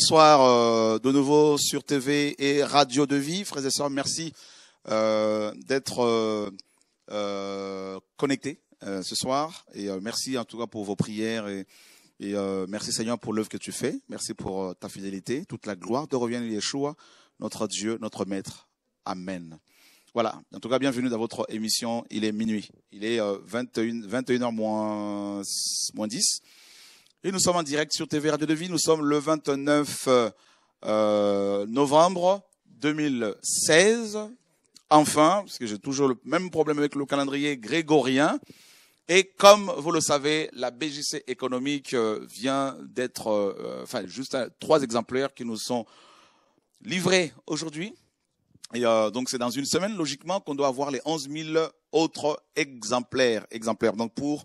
Bonsoir euh, de nouveau sur TV et Radio de Vie. Frères et sœurs, merci euh, d'être euh, euh connectés ce soir. Et merci en tout cas pour vos prières. Et, et merci Seigneur pour l'œuvre que tu fais. Merci pour ta fidélité. Toute la gloire de revient Yeshua, notre Dieu, notre Maître. Amen. Voilà. En tout cas, bienvenue dans votre émission. Il est minuit. Il est 21, 21h moins, moins 10. Et nous sommes en direct sur TV Radio de Vie. Nous sommes le 29 euh, novembre 2016. Enfin, parce que j'ai toujours le même problème avec le calendrier grégorien. Et comme vous le savez, la BJC économique euh, vient d'être, euh, enfin, juste trois exemplaires qui nous sont livrés aujourd'hui. Et donc, c'est dans une semaine, logiquement, qu'on doit avoir les 11 000 autres exemplaires. exemplaires. Donc, pour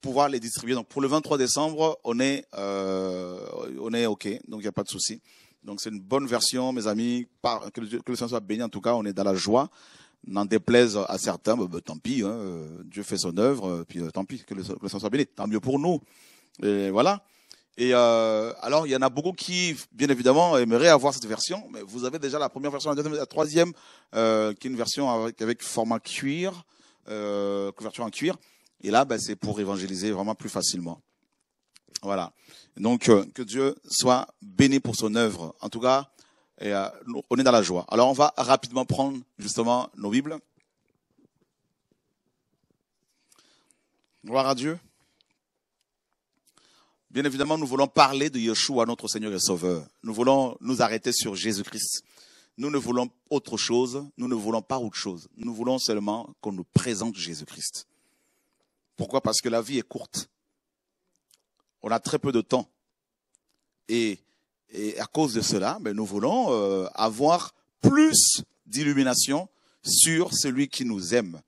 pouvoir les distribuer. Donc pour le 23 décembre, on est, euh, on est OK, donc il n'y a pas de souci. Donc c'est une bonne version, mes amis, par, que, le, que le soit béni, en tout cas, on est dans la joie. N'en déplaise à certains, bah, bah tant pis, hein, Dieu fait son œuvre, puis euh, tant pis, que le, sang soit béni, tant mieux pour nous. Et voilà. Et euh, alors, il y en a beaucoup qui, bien évidemment, aimeraient avoir cette version, mais vous avez déjà la première version, la deuxième, la troisième, euh, qui est une version avec, avec format cuir, euh, couverture en cuir. Et là, ben, c'est pour évangéliser vraiment plus facilement. Voilà. Donc, euh, que Dieu soit béni pour son œuvre. En tout cas, euh, on est dans la joie. Alors, on va rapidement prendre justement nos Bibles. Gloire à Dieu. Bien évidemment, nous voulons parler de Yeshua, notre Seigneur et Sauveur. Nous voulons nous arrêter sur Jésus-Christ. Nous ne voulons autre chose, nous ne voulons pas autre chose. Nous voulons seulement qu'on nous présente Jésus-Christ. Pourquoi Parce que la vie est courte. On a très peu de temps. Et, à cause de cela, ben, nous voulons euh, avoir plus d'illumination sur celui qui nous aime,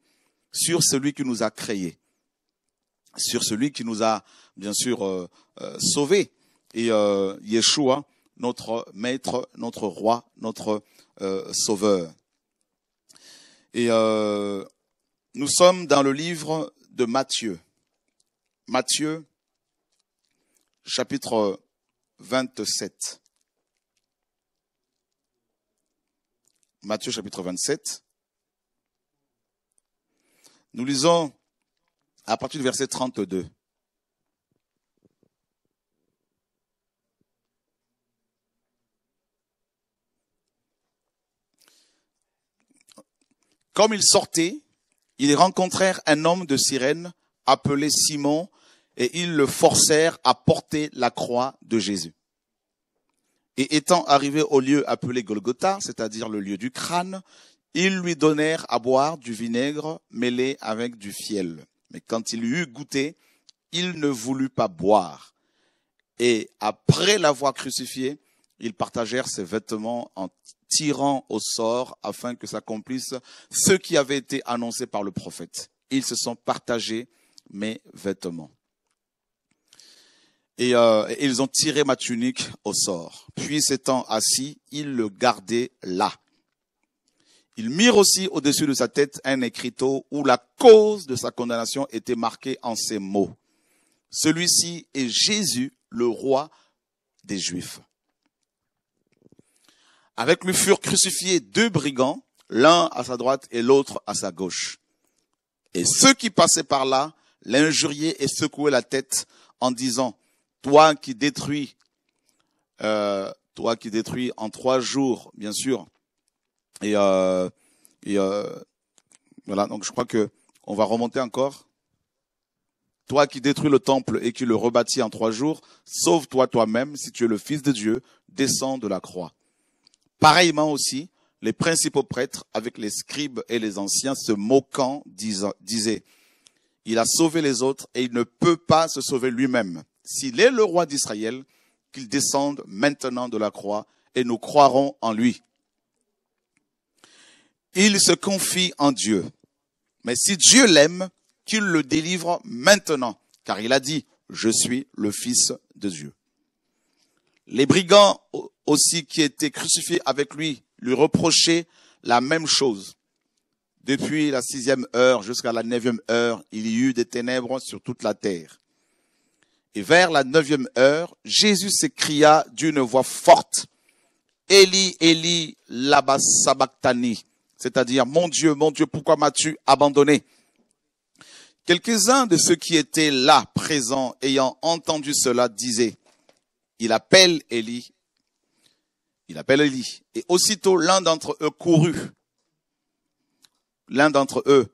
sur celui qui nous a créés, sur celui qui nous a, bien sûr, euh, euh, sauvés. Et Yeshua, notre maître, notre roi, notre sauveur. Et nous sommes dans le livre de Matthieu. Matthieu, chapitre 27. Matthieu chapitre 27. Nous lisons à partir du verset 32. Comme il sortait, ils rencontrèrent un homme de sirène appelé Simon et ils le forcèrent à porter la croix de Jésus. Et étant arrivés au lieu appelé Golgotha, c'est-à-dire le lieu du crâne, ils lui donnèrent à boire du vinaigre mêlé avec du fiel. Mais quand il eut goûté, il ne voulut pas boire. Et après l'avoir crucifié, ils partagèrent ses vêtements en tirant au sort afin que s'accomplisse ce qui avait été annoncé par le prophète. Ils se sont partagés mes vêtements. Euh, et, ils ont tiré ma tunique au sort. Puis s'étant assis, ils le gardaient là. Ils mirent aussi au-dessus de sa tête un écriteau où la cause de sa condamnation était marquée en ces mots. Celui-ci est Jésus, le roi des Juifs. Avec lui furent crucifiés deux brigands, l'un à sa droite et l'autre à sa gauche. Et ceux qui passaient par là l'injuriaient et secouaient la tête en disant, toi qui détruis, euh, toi qui détruis en trois jours, bien sûr. Et, euh, euh, voilà, donc je crois que on va remonter encore. Toi qui détruis le temple et qui le rebâtis en trois jours, sauve-toi toi-même si tu es le Fils de Dieu, descends de la croix. Pareillement aussi, les principaux prêtres, avec les scribes et les anciens, se moquant, disaient, il a sauvé les autres et il ne peut pas se sauver lui-même. S'il est le roi d'Israël, qu'il descende maintenant de la croix et nous croirons en lui. Il se confie en Dieu. Mais si Dieu l'aime, qu'il le délivre maintenant, car il a dit, je suis le Fils de Dieu. Les brigands aussi qui étaient crucifiés avec lui lui reprochaient la même chose. Depuis la sixième heure jusqu'à la neuvième heure, il y eut des ténèbres sur toute la terre. Et vers la neuvième heure, Jésus s'écria d'une voix forte, Eli, Eli, laba sabachthani. C'est-à-dire, mon Dieu, mon Dieu, pourquoi m'as-tu abandonné? Quelques-uns de ceux qui étaient là, présents, ayant entendu cela, disaient, il appelle Élie. Il appelle Élie. Et aussitôt, l'un d'entre eux courut. L'un d'entre eux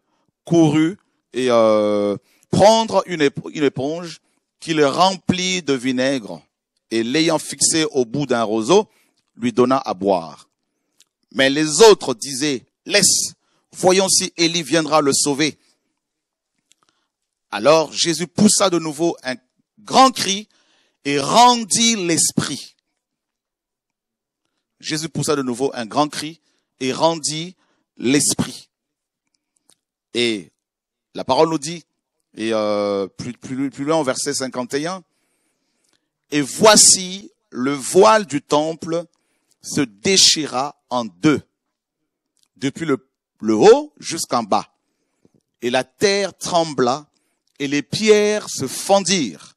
courut et euh, prendre une, éponge qu'il remplit de vinaigre et l'ayant fixé au bout d'un roseau, lui donna à boire. Mais les autres disaient, laisse, voyons si Élie viendra le sauver. Alors Jésus poussa de nouveau un grand cri et rendit l'esprit. Jésus poussa de nouveau un grand cri et rendit l'esprit. Et la parole nous dit, et euh, plus, plus, plus loin au verset 51, et voici le voile du temple se déchira en deux, depuis le, le haut jusqu'en bas. Et la terre trembla, et les pierres se fendirent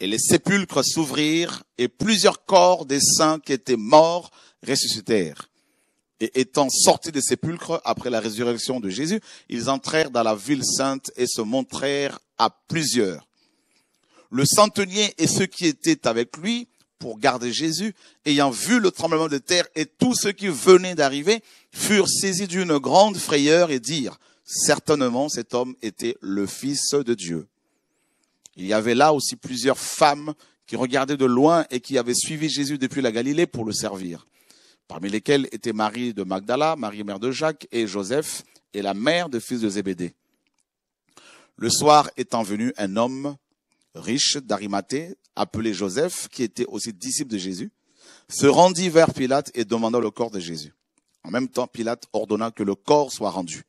et les sépulcres s'ouvrirent, et plusieurs corps des saints qui étaient morts ressuscitèrent. Et étant sortis des sépulcres après la résurrection de Jésus, ils entrèrent dans la ville sainte et se montrèrent à plusieurs. Le centenier et ceux qui étaient avec lui pour garder Jésus, ayant vu le tremblement de terre et tout ce qui venait d'arriver, furent saisis d'une grande frayeur et dirent, certainement cet homme était le Fils de Dieu. Il y avait là aussi plusieurs femmes qui regardaient de loin et qui avaient suivi Jésus depuis la Galilée pour le servir, parmi lesquelles étaient Marie de Magdala, Marie mère de Jacques et Joseph, et la mère de fils de Zébédée. Le soir étant venu, un homme riche d'Arimathée, appelé Joseph, qui était aussi disciple de Jésus, se rendit vers Pilate et demanda le corps de Jésus. En même temps, Pilate ordonna que le corps soit rendu.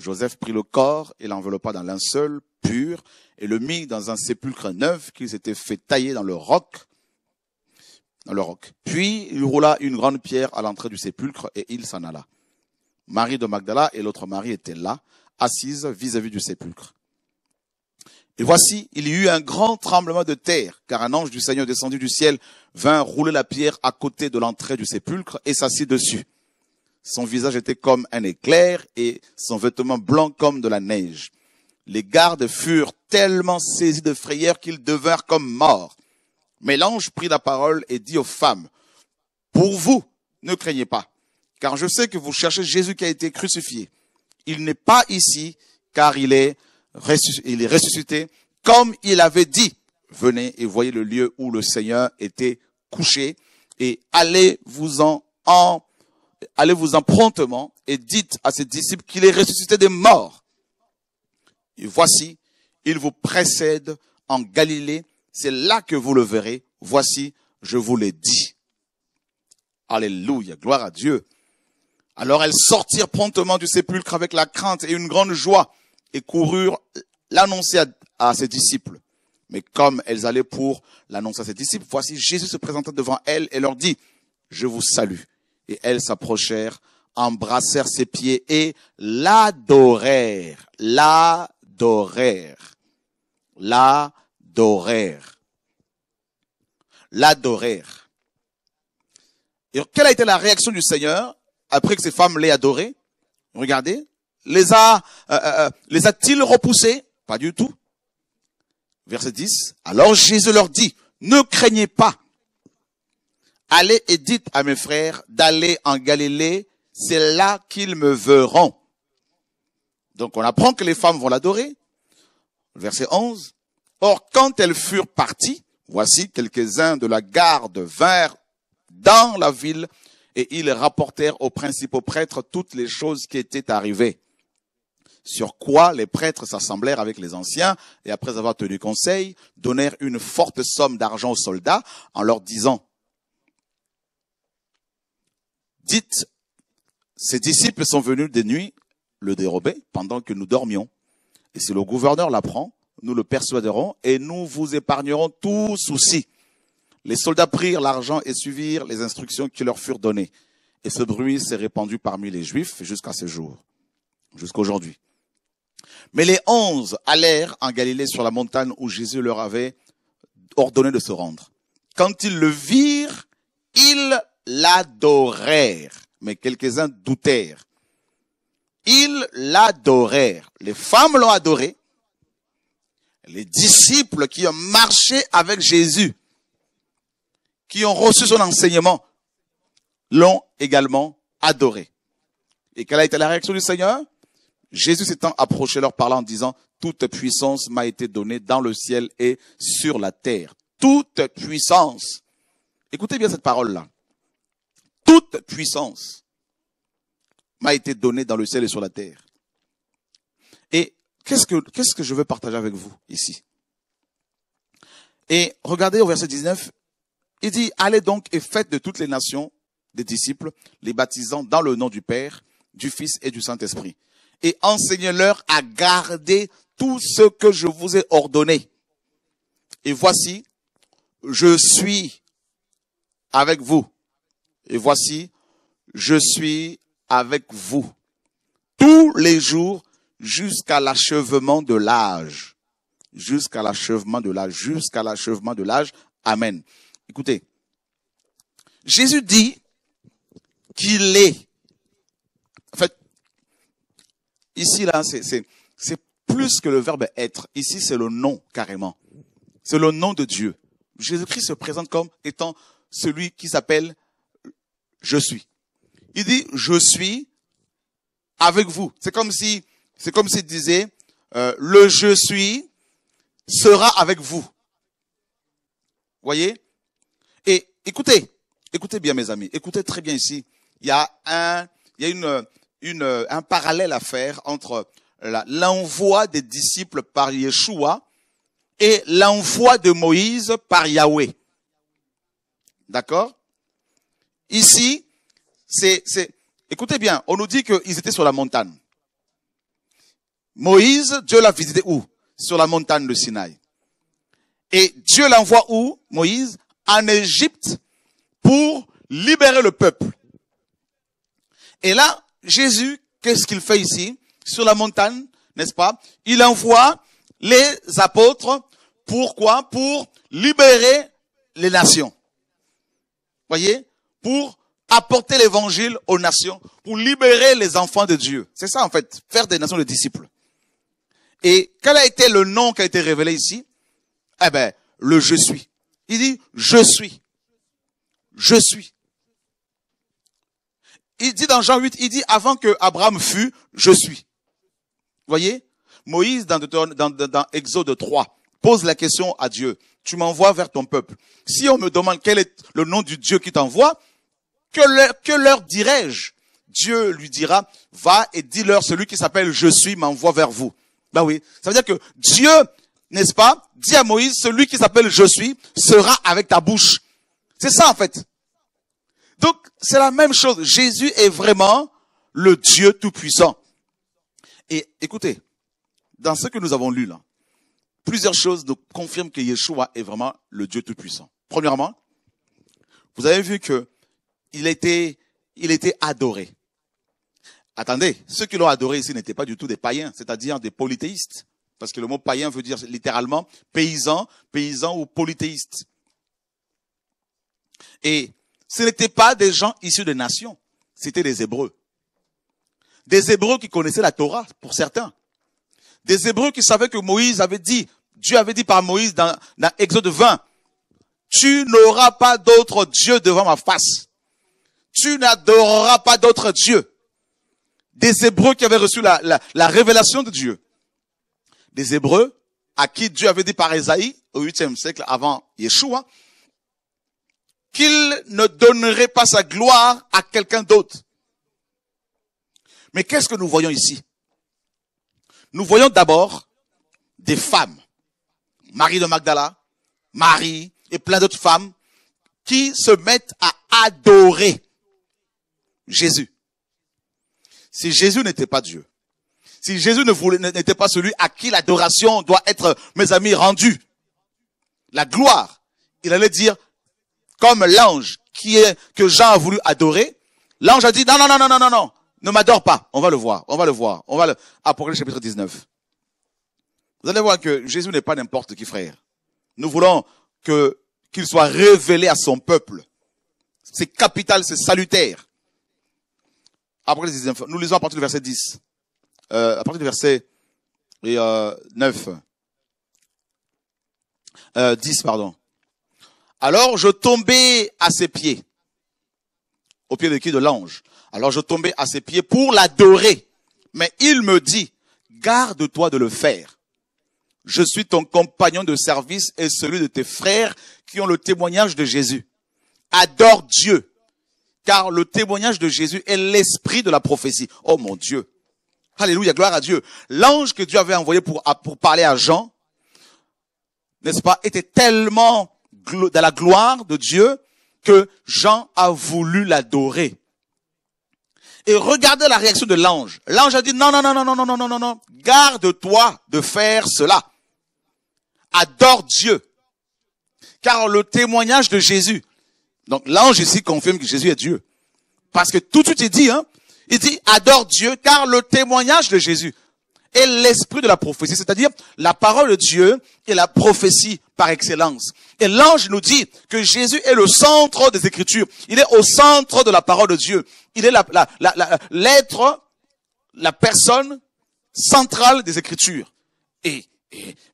Joseph prit le corps et l'enveloppa dans seul, pur et le mit dans un sépulcre neuf qu'il s'était fait tailler dans le roc. Dans le roc. Puis il roula une grande pierre à l'entrée du sépulcre et il s'en alla. Marie de Magdala et l'autre Marie étaient là, assises vis à -vis du sépulcre. Et voici, il y eut un grand tremblement de terre, car un ange du Seigneur descendu du ciel vint rouler la pierre à côté de l'entrée du sépulcre et s'assit dessus. Son visage était comme un éclair et son vêtement blanc comme de la neige. Les gardes furent tellement saisis de frayeur qu'ils devinrent comme morts. Mais l'ange prit la parole et dit aux femmes, Pour vous, ne craignez pas, car je sais que vous cherchez Jésus qui a été crucifié. Il n'est pas ici, car il est, il est ressuscité, comme il avait dit. Venez et voyez le lieu où le Seigneur était couché, et allez-vous-en en allez-vous-en promptement et dites à ses disciples qu'il est ressuscité des morts. Et voici, il vous précède en Galilée, c'est là que vous le verrez. Voici, je vous l'ai dit. Alléluia, gloire à Dieu. Alors elles sortirent promptement du sépulcre avec la crainte et une grande joie et coururent l'annoncer à, à, ses disciples. Mais comme elles allaient pour l'annoncer à ses disciples, voici Jésus se présenta devant elles et leur dit, je vous salue. Et elles s'approchèrent, embrassèrent ses pieds et l'adorèrent, l'adorèrent, l'adorèrent, l'adorèrent. Et quelle a été la réaction du Seigneur après que ces femmes l'aient adoré Regardez, les a, euh, euh, euh, les a-t-il repoussés Pas du tout. Verset 10. Alors Jésus leur dit, ne craignez pas. Allez et dites à mes frères d'aller en Galilée, c'est là qu'ils me verront. Donc on apprend que les femmes vont l'adorer. Verset 11. Or, quand elles furent parties, voici quelques-uns de la garde vinrent dans la ville et ils rapportèrent aux principaux prêtres toutes les choses qui étaient arrivées. Sur quoi les prêtres s'assemblèrent avec les anciens et après avoir tenu conseil, donnèrent une forte somme d'argent aux soldats en leur disant dites, ses disciples sont venus de nuit le dérober pendant que nous dormions. Et si le gouverneur l'apprend, nous le persuaderons et nous vous épargnerons tout souci. Les soldats prirent l'argent et suivirent les instructions qui leur furent données. Et ce bruit s'est répandu parmi les Juifs jusqu'à ce jour, jusqu'à aujourd'hui. Mais les onze allèrent en Galilée sur la montagne où Jésus leur avait ordonné de se rendre. Quand ils le virent, ils l'adorèrent, mais quelques-uns doutèrent. Ils l'adorèrent. Les femmes l'ont adoré. Les disciples qui ont marché avec Jésus, qui ont reçu son enseignement, l'ont également adoré. Et quelle a été la réaction du Seigneur Jésus s'étant approché leur parlant en disant, toute puissance m'a été donnée dans le ciel et sur la terre. Toute puissance. Écoutez bien cette parole-là toute puissance m'a été donnée dans le ciel et sur la terre. Et qu'est-ce que, qu'est-ce que je veux partager avec vous ici? Et regardez au verset 19, il dit, allez donc et faites de toutes les nations des disciples, les baptisant dans le nom du Père, du Fils et du Saint-Esprit. Et enseignez-leur à garder tout ce que je vous ai ordonné. Et voici, je suis avec vous et voici, je suis avec vous tous les jours jusqu'à l'achèvement de l'âge. Jusqu'à l'achèvement de l'âge. Jusqu'à l'achèvement de l'âge. Amen. Écoutez, Jésus dit qu'il est. En fait, ici, là, c'est plus que le verbe être. Ici, c'est le nom carrément. C'est le nom de Dieu. Jésus-Christ se présente comme étant celui qui s'appelle je suis. Il dit, je suis avec vous. C'est comme si, c'est comme s'il disait, euh, le je suis sera avec vous. Voyez? Et écoutez, écoutez bien mes amis, écoutez très bien ici. Il y a un, il y a une, une, un parallèle à faire entre l'envoi des disciples par Yeshua et l'envoi de Moïse par Yahweh. D'accord? Ici, c'est, écoutez bien, on nous dit qu'ils étaient sur la montagne. Moïse, Dieu l'a visité où? Sur la montagne de Sinaï. Et Dieu l'envoie où, Moïse? En Égypte pour libérer le peuple. Et là, Jésus, qu'est-ce qu'il fait ici? Sur la montagne, n'est-ce pas? Il envoie les apôtres. Pourquoi? Pour libérer les nations. Voyez? pour apporter l'évangile aux nations, pour libérer les enfants de Dieu. C'est ça, en fait, faire des nations de disciples. Et quel a été le nom qui a été révélé ici? Eh ben, le je suis. Il dit, je suis. Je suis. Il dit dans Jean 8, il dit, avant que Abraham fût, je suis. Voyez? Moïse, dans, dans, dans Exode 3, pose la question à Dieu. Tu m'envoies vers ton peuple. Si on me demande quel est le nom du Dieu qui t'envoie, que leur, que dirais-je Dieu lui dira, va et dis-leur, celui qui s'appelle Je suis m'envoie vers vous. Ben oui, ça veut dire que Dieu, n'est-ce pas, dit à Moïse, celui qui s'appelle Je suis sera avec ta bouche. C'est ça en fait. Donc c'est la même chose. Jésus est vraiment le Dieu Tout-Puissant. Et écoutez, dans ce que nous avons lu là, plusieurs choses nous confirment que Yeshua est vraiment le Dieu Tout-Puissant. Premièrement, vous avez vu que il était, il était adoré. Attendez, ceux qui l'ont adoré ici n'étaient pas du tout des païens, c'est-à-dire des polythéistes. Parce que le mot païen veut dire littéralement paysan, paysan ou polythéiste. Et ce n'étaient pas des gens issus des nations, c'était des Hébreux. Des Hébreux qui connaissaient la Torah, pour certains. Des Hébreux qui savaient que Moïse avait dit, Dieu avait dit par Moïse dans, dans Exode 20, tu n'auras pas d'autre Dieu devant ma face tu n'adoreras pas d'autres dieux. Des Hébreux qui avaient reçu la, la, révélation de Dieu. Des Hébreux à qui Dieu avait dit par Esaïe, au 8e siècle avant Yeshua, qu'il ne donnerait pas sa gloire à quelqu'un d'autre. Mais qu'est-ce que nous voyons ici Nous voyons d'abord des femmes, Marie de Magdala, Marie et plein d'autres femmes, qui se mettent à adorer Jésus. Si Jésus n'était pas Dieu, si Jésus ne voulait, n'était pas celui à qui l'adoration doit être, mes amis, rendue, la gloire, il allait dire, comme l'ange qui est, que Jean a voulu adorer, l'ange a dit, non, non, non, non, non, non, non, ne m'adore pas. On va le voir, on va le voir, on va le, le chapitre 19. Vous allez voir que Jésus n'est pas n'importe qui frère. Nous voulons que, qu'il soit révélé à son peuple. C'est capital, c'est salutaire nous lisons à partir du verset 10. Euh, à partir du verset et, 9. Euh, 10, euh, pardon. Alors je tombais à ses pieds. Au pied de qui De l'ange. Alors je tombais à ses pieds pour l'adorer. Mais il me dit, garde-toi de le faire. Je suis ton compagnon de service et celui de tes frères qui ont le témoignage de Jésus. Adore Dieu car le témoignage de Jésus est l'esprit de la prophétie. Oh mon Dieu. Alléluia, gloire à Dieu. L'ange que Dieu avait envoyé pour, pour parler à Jean, n'est-ce pas, était tellement dans la gloire de Dieu que Jean a voulu l'adorer. Et regardez la réaction de l'ange. L'ange a dit non, non, non, non, non, non, non, non, non, non. Garde-toi de faire cela. Adore Dieu. Car le témoignage de Jésus donc l'ange ici confirme que Jésus est Dieu. Parce que tout de suite il dit, hein, il dit adore Dieu car le témoignage de Jésus est l'esprit de la prophétie, c'est-à-dire la parole de Dieu et la prophétie par excellence. Et l'ange nous dit que Jésus est le centre des Écritures. Il est au centre de la parole de Dieu. Il est l'être, la, la, la personne centrale des Écritures. Et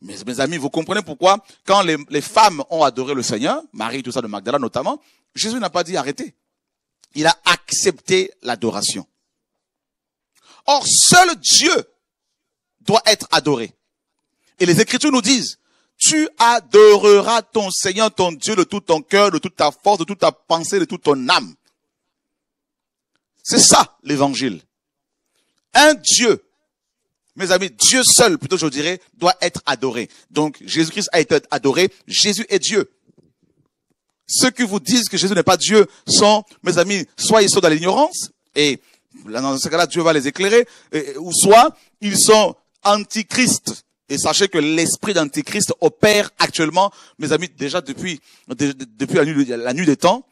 mes, amis, vous comprenez pourquoi quand les, femmes ont adoré le Seigneur, Marie, tout ça de Magdala notamment, Jésus n'a pas dit arrêtez. Il a accepté l'adoration. Or, seul Dieu doit être adoré. Et les Écritures nous disent, tu adoreras ton Seigneur, ton Dieu de tout ton cœur, de toute ta force, de toute ta pensée, de toute ton âme. C'est ça l'évangile. Un Dieu mes amis, Dieu seul, plutôt je dirais, doit être adoré. Donc Jésus-Christ a été adoré, Jésus est Dieu. Ceux qui vous disent que Jésus n'est pas Dieu sont, mes amis, soit ils sont dans l'ignorance, et dans ce cas-là, Dieu va les éclairer, ou soit ils sont antichrist. Et sachez que l'esprit d'antichrist opère actuellement, mes amis, déjà depuis, depuis la nuit des temps,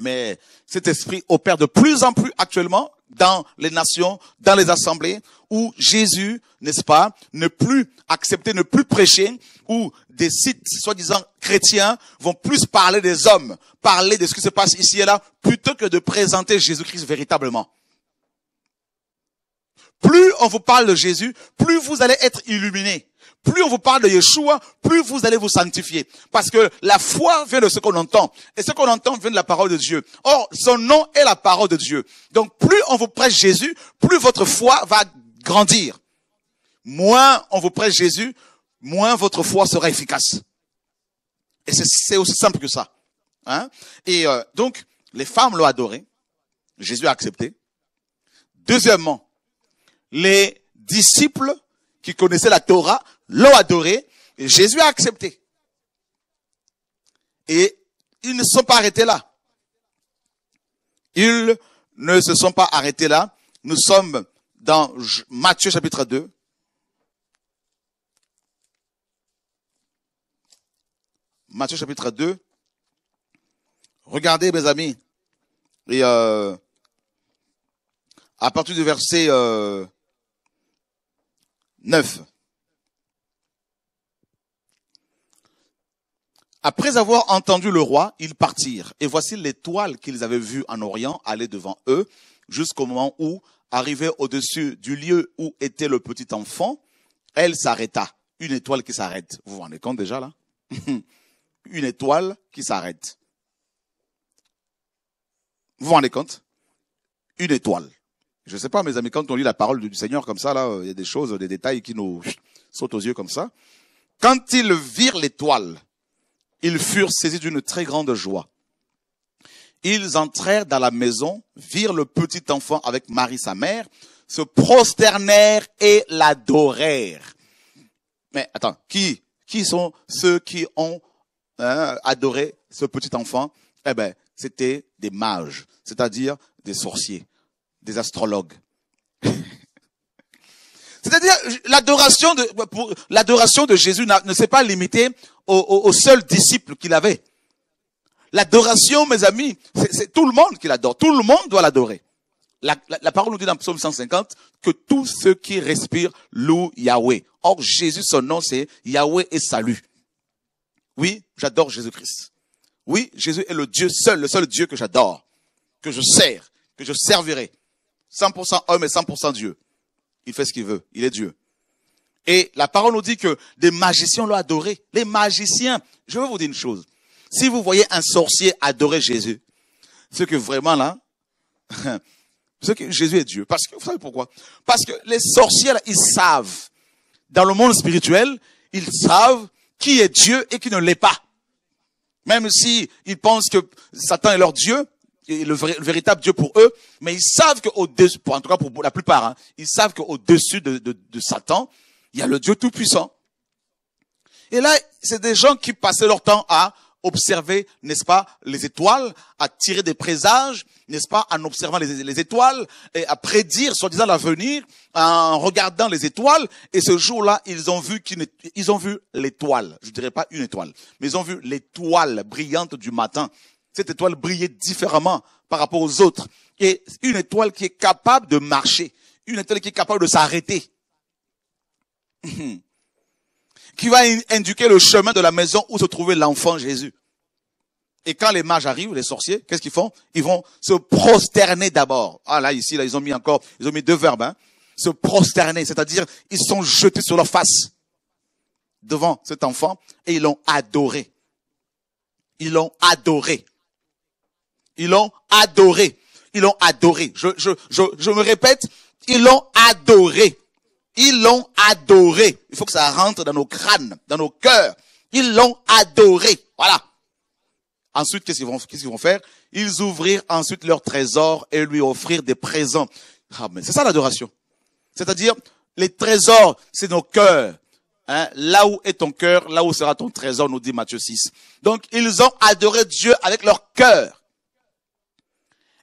mais cet esprit opère de plus en plus actuellement dans les nations, dans les assemblées, où Jésus, n'est-ce pas, ne plus accepter, ne plus prêcher, où des sites soi-disant chrétiens vont plus parler des hommes, parler de ce qui se passe ici et là, plutôt que de présenter Jésus-Christ véritablement. Plus on vous parle de Jésus, plus vous allez être illuminé plus on vous parle de Yeshua, plus vous allez vous sanctifier. Parce que la foi vient de ce qu'on entend. Et ce qu'on entend vient de la parole de Dieu. Or, son nom est la parole de Dieu. Donc, plus on vous prêche Jésus, plus votre foi va grandir. Moins on vous prêche Jésus, moins votre foi sera efficace. Et c'est aussi simple que ça. Hein? Et euh, donc, les femmes l'ont adoré. Jésus a accepté. Deuxièmement, les disciples qui connaissaient la Torah l'ont adoré, et Jésus a accepté. Et ils ne sont pas arrêtés là. Ils ne se sont pas arrêtés là. Nous sommes dans Matthieu chapitre 2. Matthieu chapitre 2. Regardez mes amis. Et euh, à partir du verset euh, 9. Après avoir entendu le roi, ils partirent. Et voici l'étoile qu'ils avaient vue en Orient aller devant eux, jusqu'au moment où, arrivée au-dessus du lieu où était le petit enfant, elle s'arrêta. Une étoile qui s'arrête. Vous vous rendez compte déjà là Une étoile qui s'arrête. Vous vous rendez compte Une étoile. Je ne sais pas, mes amis, quand on lit la parole du Seigneur comme ça, là, euh, il y a des choses, des détails qui nous sautent aux yeux comme ça. Quand ils virent l'étoile, ils furent saisis d'une très grande joie. Ils entrèrent dans la maison, virent le petit enfant avec Marie sa mère, se prosternèrent et l'adorèrent. Mais attends, qui qui sont ceux qui ont hein, adoré ce petit enfant Eh ben, c'était des mages, c'est-à-dire des sorciers, des astrologues, c'est-à-dire, l'adoration de, l'adoration de Jésus ne s'est pas limitée aux, seuls disciples qu'il avait. L'adoration, mes amis, c'est tout le monde qui l'adore. Tout le monde doit l'adorer. La, parole nous dit dans Psaume 150 que tous ceux qui respirent louent Yahweh. Or, Jésus, son nom, c'est Yahweh et salut. Oui, j'adore Jésus-Christ. Oui, Jésus est le Dieu seul, le seul Dieu que j'adore, que je sers, que je servirai. 100% homme et 100% Dieu. Il fait ce qu'il veut. Il est Dieu. Et la parole nous dit que des magiciens l'ont adoré. Les magiciens, je veux vous dire une chose. Si vous voyez un sorcier adorer Jésus, c'est que vraiment là, c'est que Jésus est Dieu. Parce que, vous savez pourquoi? Parce que les sorciers, ils savent. Dans le monde spirituel, ils savent qui est Dieu et qui ne l'est pas. Même si ils pensent que Satan est leur Dieu, le, le, véritable Dieu pour eux, mais ils savent qu'au-dessus, en tout cas pour la plupart, hein, ils savent qu'au-dessus de, de, de Satan, il y a le Dieu Tout-Puissant. Et là, c'est des gens qui passaient leur temps à observer, n'est-ce pas, les étoiles, à tirer des présages, n'est-ce pas, en observant les, étoiles, et à prédire, soi-disant, l'avenir, en regardant les étoiles. Et ce jour-là, ils ont vu qu'ils, ils ont vu l'étoile. Je dirais pas une étoile, mais ils ont vu l'étoile brillante du matin cette étoile brillait différemment par rapport aux autres. Et une étoile qui est capable de marcher, une étoile qui est capable de s'arrêter, qui va indiquer le chemin de la maison où se trouvait l'enfant Jésus. Et quand les mages arrivent, les sorciers, qu'est-ce qu'ils font Ils vont se prosterner d'abord. Ah là, ici, là, ils ont mis encore, ils ont mis deux verbes. Hein. Se prosterner, c'est-à-dire ils sont jetés sur leur face devant cet enfant et ils l'ont adoré. Ils l'ont adoré. Ils l'ont adoré. Ils l'ont adoré. Je, je, je, je me répète, ils l'ont adoré. Ils l'ont adoré. Il faut que ça rentre dans nos crânes, dans nos cœurs. Ils l'ont adoré. Voilà. Ensuite, qu'est-ce qu'ils vont, qu'est-ce qu'ils vont faire Ils ouvrirent ensuite leur trésor et lui offrir des présents. Ah, mais c'est ça l'adoration. C'est-à-dire, les trésors, c'est nos cœurs. Hein, là où est ton cœur, là où sera ton trésor, nous dit Matthieu 6. Donc, ils ont adoré Dieu avec leur cœur.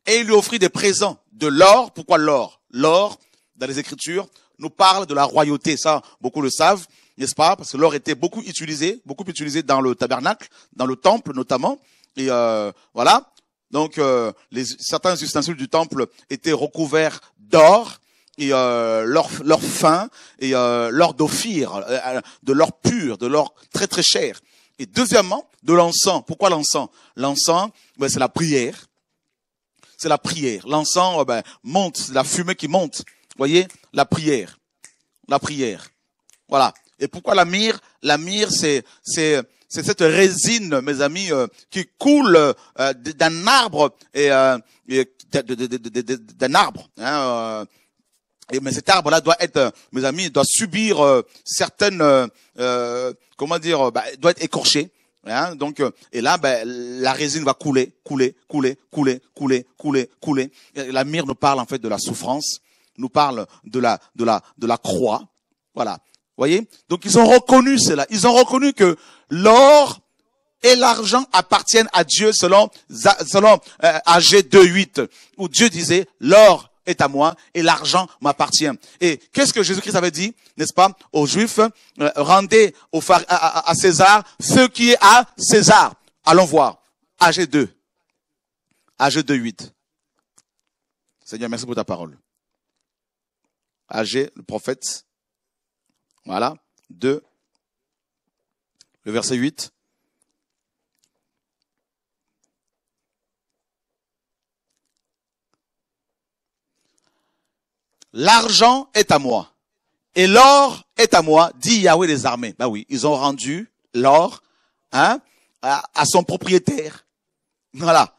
Et il lui offrit des présents, de l'or. Pourquoi l'or L'or, dans les Écritures, nous parle de la royauté. Ça, beaucoup le savent, n'est-ce pas Parce que l'or était beaucoup utilisé, beaucoup utilisé dans le tabernacle, dans le temple notamment. Et euh, voilà. Donc, euh, les, certains ustensiles du temple étaient recouverts d'or et euh, leur fin et euh, l'or d'ophir, de l'or pur, de l'or très très cher. Et deuxièmement, de l'encens. Pourquoi l'encens L'encens, ben, c'est la prière c'est la prière. L'encens ben, monte, la fumée qui monte. voyez La prière. La prière. Voilà. Et pourquoi la mire La mire, c'est c'est cette résine, mes amis, euh, qui coule euh, d'un arbre et, euh, d'un arbre. Hein, et, mais cet arbre-là doit être, mes amis, doit subir certaines, comment dire, ben, doit être écorché Hein? donc, euh, et là, ben, la résine va couler, couler, couler, couler, couler, couler, couler. La mire nous parle en fait de la souffrance, nous parle de la, de la, de la croix. Voilà. Voyez. Donc ils ont reconnu cela. Ils ont reconnu que l'or et l'argent appartiennent à Dieu selon selon AG euh, 2.8 où Dieu disait l'or est à moi et l'argent m'appartient. Et qu'est-ce que Jésus-Christ avait dit, n'est-ce pas, aux Juifs euh, Rendez au à, César ce qui est à César. Allons voir. AG2. AG2, 8. Seigneur, merci pour ta parole. AG, le prophète. Voilà. 2. Le verset 8. L'argent est à moi et l'or est à moi, dit Yahweh des armées. Bah oui, ils ont rendu l'or hein, à, son propriétaire. Voilà.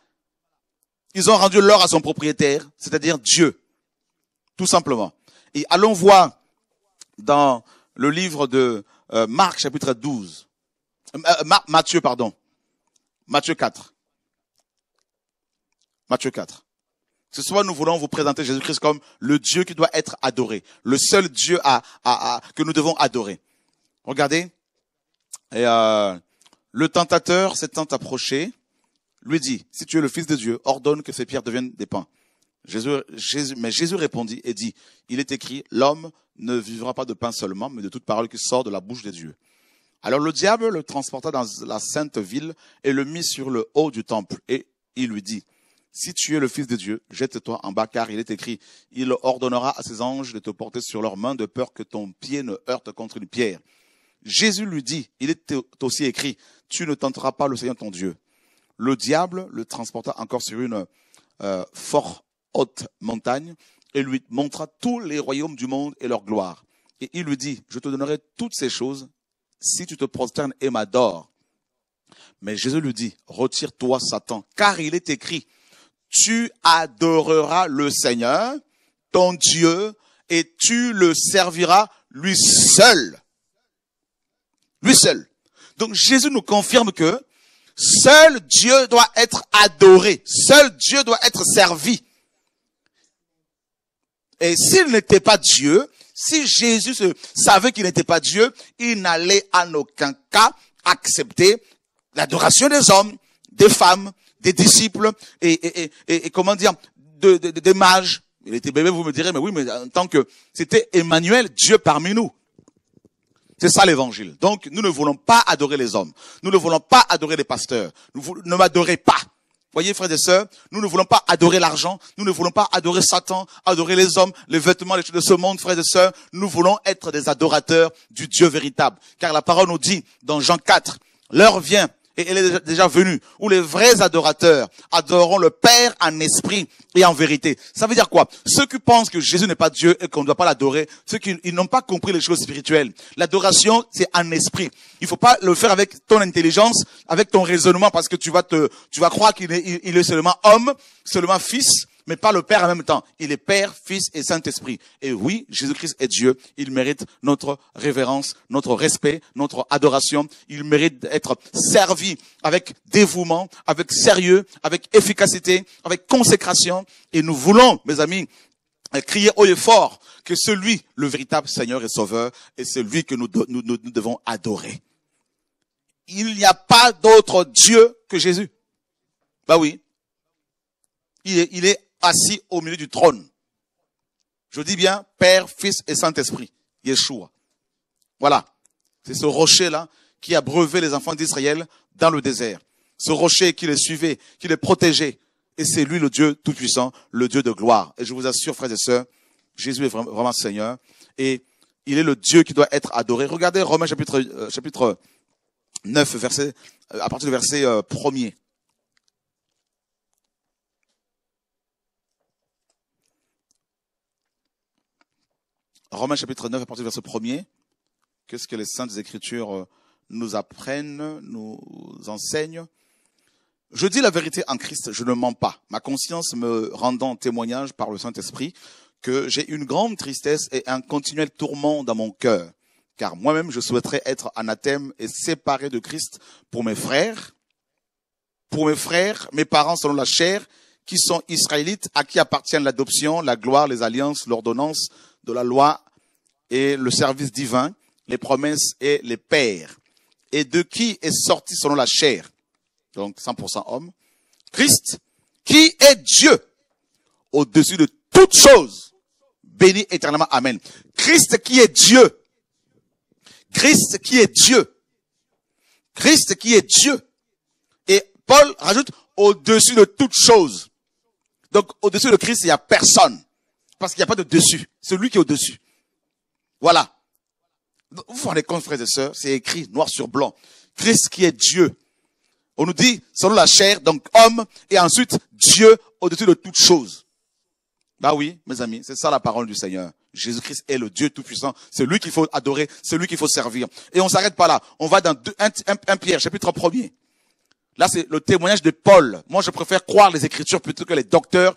Ils ont rendu l'or à son propriétaire, c'est-à-dire Dieu, tout simplement. Et allons voir dans le livre de euh, Marc chapitre 12, euh, Matthieu, pardon, Matthieu 4. Matthieu 4. Ce soir, nous voulons vous présenter Jésus-Christ comme le Dieu qui doit être adoré, le seul Dieu que nous devons adorer. Regardez, et euh, le tentateur s'étant approché, lui dit, si tu es le Fils de Dieu, ordonne que ces pierres deviennent des pains. Jésus, mais Jésus répondit et dit, il est écrit, l'homme ne vivra pas de pain seulement, mais de toute parole qui sort de la bouche des dieux. Alors le diable le transporta dans la sainte ville et le mit sur le haut du temple, et il lui dit, si tu es le Fils de Dieu, jette-toi en bas, car il est écrit, il ordonnera à ses anges de te porter sur leurs mains de peur que ton pied ne heurte contre une pierre. Jésus lui dit, il est aussi écrit, tu ne tenteras pas le Seigneur ton Dieu. Le diable le transporta encore sur une euh, fort haute montagne et lui montra tous les royaumes du monde et leur gloire. Et il lui dit, je te donnerai toutes ces choses si tu te prosternes et m'adores. Mais Jésus lui dit, retire-toi Satan, car il est écrit, tu adoreras le Seigneur, ton Dieu, et tu le serviras lui seul. Lui seul. Donc Jésus nous confirme que seul Dieu doit être adoré, seul Dieu doit être servi. Et s'il n'était pas Dieu, si Jésus savait qu'il n'était pas Dieu, il n'allait en aucun cas accepter l'adoration des hommes, des femmes, des disciples et, et, comment dire, des mages. Il était bébé, vous me direz, mais oui, mais en tant que c'était Emmanuel, Dieu parmi nous. C'est ça l'évangile. Donc, nous ne voulons pas adorer les hommes. Nous ne voulons pas adorer les pasteurs. Nous, ne m'adorez pas. Voyez, frères et sœurs, nous ne voulons pas adorer l'argent, nous ne voulons pas adorer Satan, adorer les hommes, les vêtements, les choses de ce monde, frères et sœurs. Nous voulons être des adorateurs du Dieu véritable. Car la parole nous dit dans Jean 4, l'heure vient et elle est déjà venue, où les vrais adorateurs adoreront le Père en esprit et en vérité. Ça veut dire quoi Ceux qui pensent que Jésus n'est pas Dieu et qu'on ne doit pas l'adorer, ceux qui n'ont pas compris les choses spirituelles. L'adoration, c'est en esprit. Il ne faut pas le faire avec ton intelligence, avec ton raisonnement, parce que tu vas te, tu vas croire qu'il est, est seulement homme, seulement fils, mais pas le Père en même temps. Il est Père, Fils et Saint-Esprit. Et oui, Jésus-Christ est Dieu. Il mérite notre révérence, notre respect, notre adoration. Il mérite d'être servi avec dévouement, avec sérieux, avec efficacité, avec consécration. Et nous voulons, mes amis, crier haut et fort que celui, le véritable Seigneur et Sauveur, est celui que nous, devons adorer. Il n'y a pas d'autre Dieu que Jésus. Bah ben oui. Il il est, assis au milieu du trône. Je dis bien Père, Fils et Saint-Esprit, Yeshua. Voilà. C'est ce rocher-là qui a brevé les enfants d'Israël dans le désert. Ce rocher qui les suivait, qui les protégeait. Et c'est lui le Dieu Tout-Puissant, le Dieu de gloire. Et je vous assure, frères et sœurs, Jésus est vraiment Seigneur. Et il est le Dieu qui doit être adoré. Regardez Romains chapitre, euh, chapitre 9, verset, euh, à partir du verset euh, premier. Romains chapitre 9, à partir du verset 1 qu'est-ce que les saintes écritures euh, nous apprennent, nous enseignent Je dis la vérité en Christ, je ne mens pas, ma conscience me rendant témoignage par le Saint-Esprit que j'ai une grande tristesse et un continuel tourment dans mon cœur, car moi-même je souhaiterais être anathème et séparé de Christ pour mes frères, pour mes frères, mes parents selon la chair, qui sont israélites, à qui appartiennent l'adoption, la gloire, les alliances, l'ordonnance de la loi et le service divin, les promesses et les pères. Et de qui est sorti selon la chair Donc 100% homme. Christ, qui est Dieu au-dessus de toute chose. béni éternellement. Amen. Christ qui est Dieu. Christ qui est Dieu. Christ qui est Dieu. Et Paul rajoute au-dessus de toute chose. Donc au-dessus de Christ, il n'y a personne. Parce qu'il n'y a pas de dessus. C'est lui qui est au-dessus. Voilà. Vous vous rendez compte, frères et sœurs, c'est écrit noir sur blanc. Christ qui est Dieu. On nous dit, selon la chair, donc homme, et ensuite Dieu au-dessus de toutes choses. Bah oui, mes amis, c'est ça la parole du Seigneur. Jésus-Christ est le Dieu Tout-Puissant. C'est lui qu'il faut adorer, c'est lui qu'il faut servir. Et on s'arrête pas là. On va dans un, un Pierre, chapitre 1er. Là, c'est le témoignage de Paul. Moi, je préfère croire les Écritures plutôt que les docteurs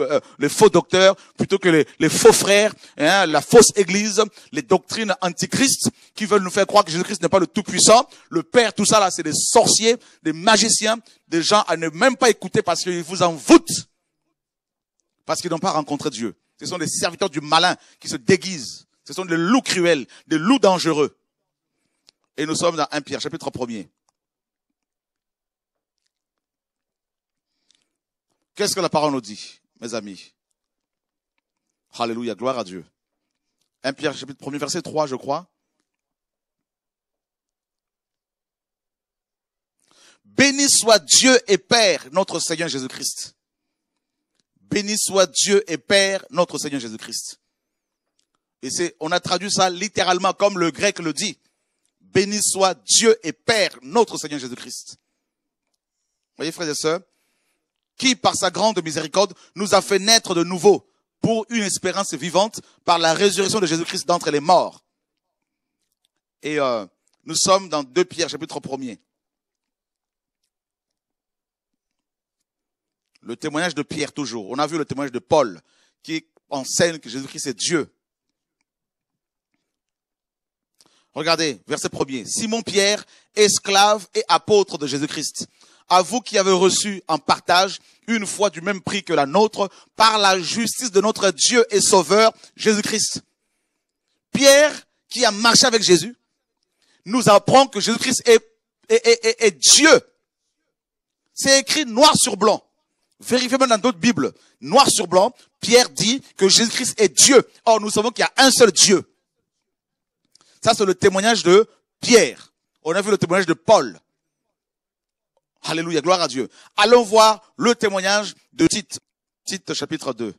euh, les faux docteurs, plutôt que les, faux frères, hein, la fausse église, les doctrines antichristes qui veulent nous faire croire que Jésus-Christ n'est pas le tout-puissant, le Père, tout ça là, c'est des sorciers, des magiciens, des gens à ne même pas écouter parce qu'ils vous envoûtent, parce qu'ils n'ont pas rencontré Dieu. Ce sont des serviteurs du malin qui se déguisent. Ce sont des loups cruels, des loups dangereux. Et nous sommes dans 1 Pierre, chapitre 1er. Qu'est-ce que la parole nous dit mes amis. Alléluia, gloire à Dieu. 1 Pierre chapitre 1 verset 3, je crois. Béni soit Dieu et Père, notre Seigneur Jésus-Christ. Béni soit Dieu et Père, notre Seigneur Jésus-Christ. Et c'est, on a traduit ça littéralement comme le grec le dit. Béni soit Dieu et Père, notre Seigneur Jésus-Christ. Voyez, frères et sœurs, qui, par sa grande miséricorde, nous a fait naître de nouveau pour une espérance vivante par la résurrection de Jésus-Christ d'entre les morts. Et euh, nous sommes dans 2 Pierre, chapitre 1er. Le témoignage de Pierre toujours. On a vu le témoignage de Paul qui enseigne que Jésus-Christ est Dieu. Regardez, verset 1er. Simon Pierre, esclave et apôtre de Jésus-Christ, à vous qui avez reçu en partage une fois du même prix que la nôtre par la justice de notre Dieu et Sauveur Jésus-Christ. Pierre, qui a marché avec Jésus, nous apprend que Jésus-Christ est, Dieu. C'est écrit noir sur blanc. Vérifiez même dans d'autres Bibles. Noir sur blanc, Pierre dit que Jésus-Christ est Dieu. Or, nous savons qu'il y a un seul Dieu. Ça, c'est le témoignage de Pierre. On a vu le témoignage de Paul. Alléluia, gloire à Dieu. Allons voir le témoignage de Tite, Tite chapitre 2.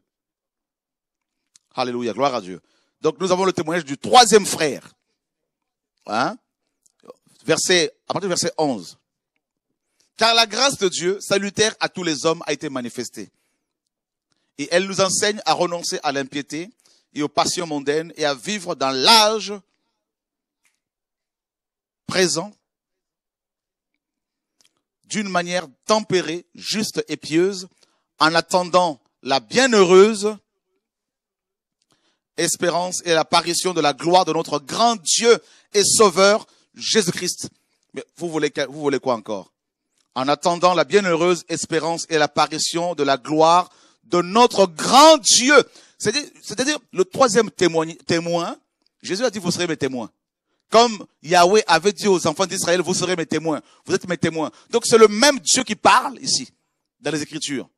Alléluia, gloire à Dieu. Donc nous avons le témoignage du troisième frère. Hein? Verset, à partir du verset 11. Car la grâce de Dieu, salutaire à tous les hommes, a été manifestée. Et elle nous enseigne à renoncer à l'impiété et aux passions mondaines et à vivre dans l'âge présent d'une manière tempérée, juste et pieuse, en attendant la bienheureuse espérance et l'apparition de la gloire de notre grand Dieu et Sauveur, Jésus-Christ. Mais vous voulez, vous voulez quoi encore En attendant la bienheureuse espérance et l'apparition de la gloire de notre grand Dieu. C'est-à-dire, le troisième témoin, témoin, Jésus a dit, vous serez mes témoins. Comme Yahweh avait dit aux enfants d'Israël, vous serez mes témoins. Vous êtes mes témoins. Donc c'est le même Dieu qui parle ici, dans les Écritures.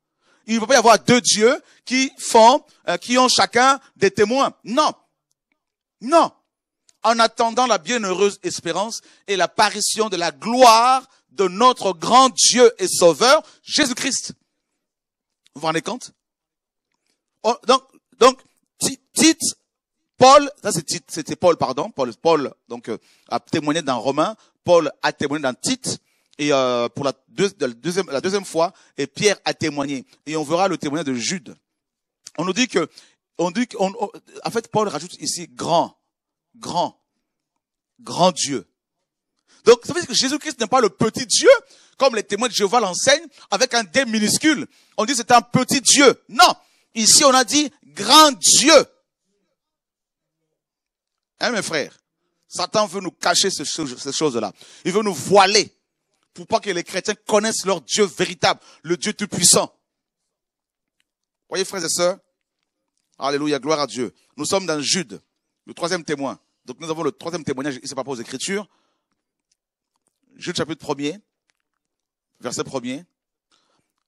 Il ne peut pas y avoir deux dieux qui font, euh, qui ont chacun des témoins. Non. Non. En attendant la bienheureuse espérance et l'apparition de la gloire de notre grand Dieu et Sauveur, Jésus-Christ. Vous vous rendez compte? Oh, donc, donc, Paul, ça c'était Paul, pardon, Paul, Paul donc euh, a témoigné dans Romain, Paul a témoigné dans Tite, et euh, pour la, deuxième, la deuxième fois, et Pierre a témoigné. Et on verra le témoignage de Jude. On nous dit que, on dit qu'on, en fait, Paul rajoute ici grand, grand, grand Dieu. Donc, ça veut dire que Jésus-Christ n'est pas le petit Dieu, comme les témoins de Jéhovah l'enseignent, avec un D minuscule. On dit c'est un petit Dieu. Non. Ici, on a dit grand Dieu. Hein, mes frères Satan veut nous cacher ces choses-là. Il veut nous voiler pour pas que les chrétiens connaissent leur Dieu véritable, le Dieu tout-puissant. Voyez, frères et sœurs, Alléluia, gloire à Dieu. Nous sommes dans Jude, le troisième témoin. Donc nous avons le troisième témoignage ici par rapport aux Écritures. Jude chapitre 1 verset 1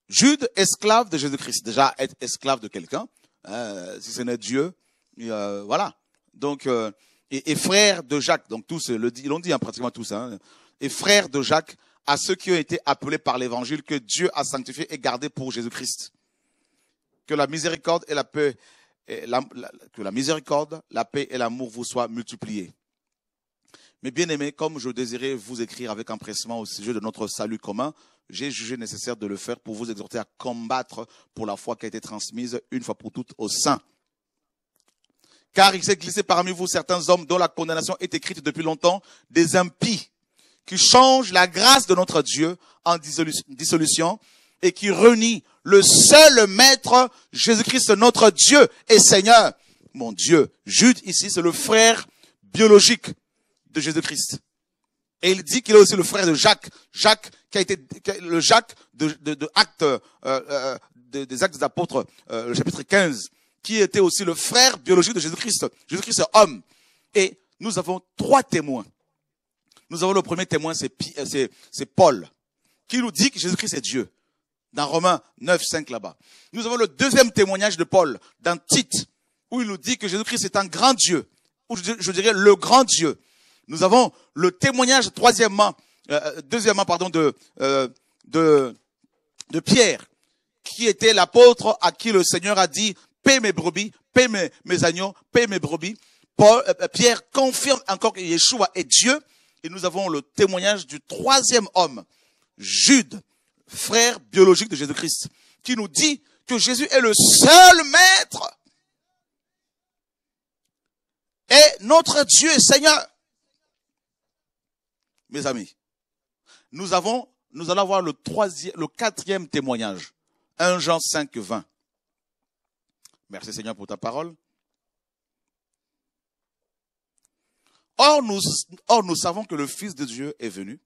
Jude, esclave de Jésus-Christ. Déjà, être esclave de quelqu'un, hein, si ce n'est Dieu, euh, voilà. Donc, euh, et, frère de Jacques, donc tous euh, l'ont dit hein, pratiquement tous, hein, et frère de Jacques à ceux qui ont été appelés par l'évangile que Dieu a sanctifié et gardé pour Jésus-Christ. Que la miséricorde et la paix, et que la miséricorde, la paix et l'amour vous soient multipliés. Mais bien aimés, comme je désirais vous écrire avec empressement au sujet de notre salut commun, j'ai jugé nécessaire de le faire pour vous exhorter à combattre pour la foi qui a été transmise une fois pour toutes au saints car il s'est glissé parmi vous certains hommes dont la condamnation est écrite depuis longtemps, des impies, qui changent la grâce de notre Dieu en dissolution et qui renient le seul maître Jésus-Christ, notre Dieu et Seigneur. Mon Dieu, Jude ici, c'est le frère biologique de Jésus-Christ. Et il dit qu'il est aussi le frère de Jacques, Jacques qui a été le Jacques euh, euh, de, des actes des apôtres, euh, le chapitre 15 qui était aussi le frère biologique de Jésus-Christ. Jésus-Christ est homme. Et nous avons trois témoins. Nous avons le premier témoin, c'est euh, Paul, qui nous dit que Jésus-Christ est Dieu. Dans Romains 9, 5 là-bas. Nous avons le deuxième témoignage de Paul, dans Tite, où il nous dit que Jésus-Christ est un grand Dieu, ou je dirais le grand Dieu. Nous avons le témoignage, troisièmement, euh, euh, deuxièmement, pardon, de, de, de Pierre, qui était l'apôtre à qui le Seigneur a dit, paie mes brebis, paie mes, agneaux, paie mes brebis. Euh, euh, Pierre confirme encore que Yeshua est Dieu. Et nous avons le témoignage du troisième homme, Jude, frère biologique de Jésus-Christ, qui nous dit que Jésus est le seul maître et notre Dieu et Seigneur. Mes amis, nous avons, nous allons avoir le troisième, le quatrième témoignage. 1 Jean 5, 20. Merci Seigneur pour ta parole. Or nous, or, nous savons que le Fils de Dieu est venu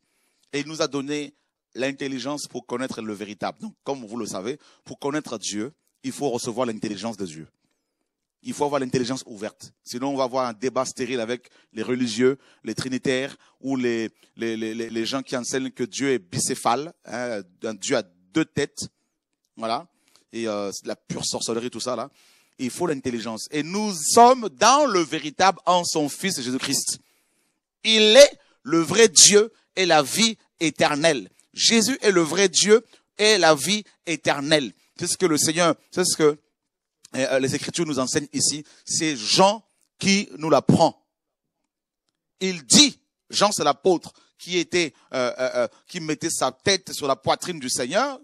et il nous a donné l'intelligence pour connaître le véritable. Donc, comme vous le savez, pour connaître Dieu, il faut recevoir l'intelligence de Dieu. Il faut avoir l'intelligence ouverte. Sinon, on va avoir un débat stérile avec les religieux, les trinitaires ou les, les, gens qui enseignent que Dieu est bicéphale, hein, un Dieu à deux têtes. Voilà. Et euh, la pure sorcellerie, tout ça, là. Il faut l'intelligence. Et nous sommes dans le véritable en son Fils Jésus-Christ. Il est le vrai Dieu et la vie éternelle. Jésus est le vrai Dieu et la vie éternelle. C'est ce que le Seigneur, c'est ce que euh, euh, les Écritures nous enseignent ici. C'est Jean qui nous l'apprend. Il dit, Jean c'est l'apôtre qui euh, qui mettait sa tête sur la poitrine du Seigneur.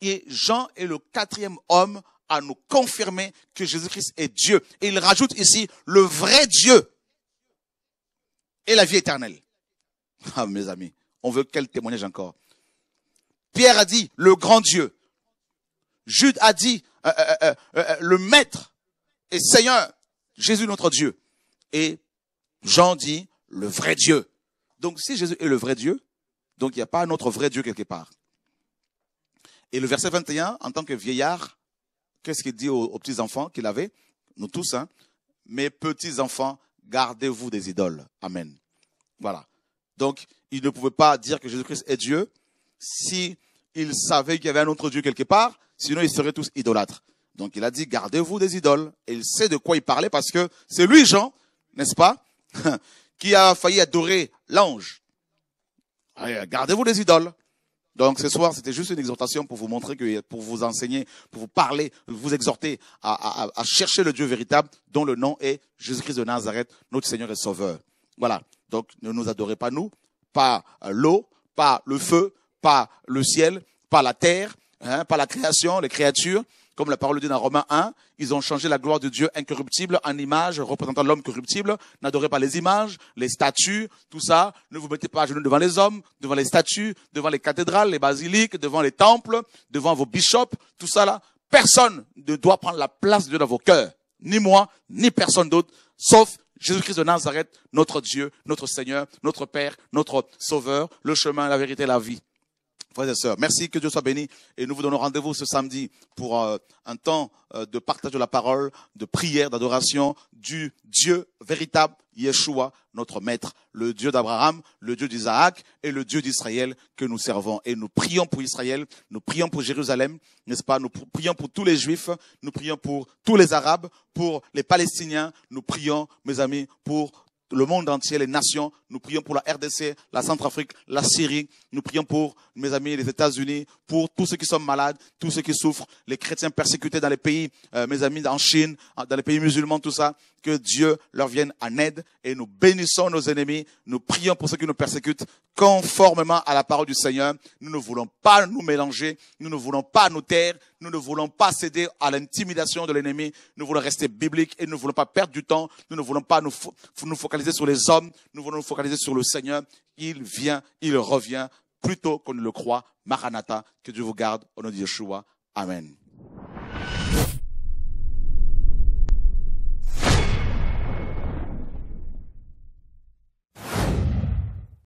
Et Jean est le quatrième homme à nous confirmer que Jésus-Christ est Dieu. Et il rajoute ici le vrai Dieu et la vie éternelle. Ah, mes amis, on veut quel témoignage encore Pierre a dit le grand Dieu. Jude a dit euh, euh, euh, le Maître et Seigneur, Jésus notre Dieu. Et Jean dit le vrai Dieu. Donc si Jésus est le vrai Dieu, donc il n'y a pas un autre vrai Dieu quelque part. Et le verset 21, en tant que vieillard, qu'est-ce qu'il dit aux, petits-enfants qu'il avait Nous tous, hein Mes petits-enfants, gardez-vous des idoles. Amen. Voilà. Donc, il ne pouvait pas dire que Jésus-Christ est Dieu si savait qu'il y avait un autre Dieu quelque part, sinon ils seraient tous idolâtres. Donc, il a dit, gardez-vous des idoles. Et il sait de quoi il parlait parce que c'est lui, Jean, n'est-ce pas, qui a failli adorer l'ange. Gardez-vous des idoles. Donc ce soir, c'était juste une exhortation pour vous montrer que, pour vous enseigner, pour vous parler, vous exhorter à, chercher le Dieu véritable dont le nom est Jésus-Christ de Nazareth, notre Seigneur et Sauveur. Voilà. Donc ne nous adorez pas nous, pas euh, l'eau, pas le feu, pas le ciel, pas la terre, hein, pas la création, les créatures, comme la parole dit dans Romains 1, ils ont changé la gloire de Dieu incorruptible en image représentant l'homme corruptible. N'adorez pas les images, les statues, tout ça. Ne vous mettez pas à genoux devant les hommes, devant les statues, devant les cathédrales, les basiliques, devant les temples, devant vos bishops, tout ça là. Personne ne doit prendre la place de Dieu dans vos cœurs. Ni moi, ni personne d'autre, sauf Jésus-Christ de Nazareth, notre Dieu, notre Seigneur, notre Père, notre Sauveur, le chemin, la vérité, la vie merci, que Dieu soit béni. Et nous vous donnons rendez-vous ce samedi pour euh, un temps euh, de partage de la parole, de prière, d'adoration du Dieu véritable, Yeshua, notre Maître, le Dieu d'Abraham, le Dieu d'Isaac et le Dieu d'Israël que nous servons. Et nous prions pour Israël, nous prions pour Jérusalem, n'est-ce pas Nous prions pour tous les Juifs, nous prions pour tous les Arabes, pour les Palestiniens, nous prions, mes amis, pour le monde entier, les nations. Nous prions pour la RDC, la Centrafrique, la Syrie. Nous prions pour mes amis les États-Unis, pour tous ceux qui sont malades, tous ceux qui souffrent, les chrétiens persécutés dans les pays, euh, mes amis en Chine, dans les pays musulmans, tout ça que Dieu leur vienne en aide et nous bénissons nos ennemis, nous prions pour ceux qui nous persécutent conformément à la parole du Seigneur. Nous ne voulons pas nous mélanger, nous ne voulons pas nous taire, nous ne voulons pas céder à l'intimidation de l'ennemi, nous voulons rester bibliques et nous ne voulons pas perdre du temps, nous ne voulons pas nous, focaliser sur les hommes, nous voulons nous focaliser sur le Seigneur. Il vient, il revient plutôt qu'on ne le croit. Maranatha, que Dieu vous garde au nom de Yeshua. Amen.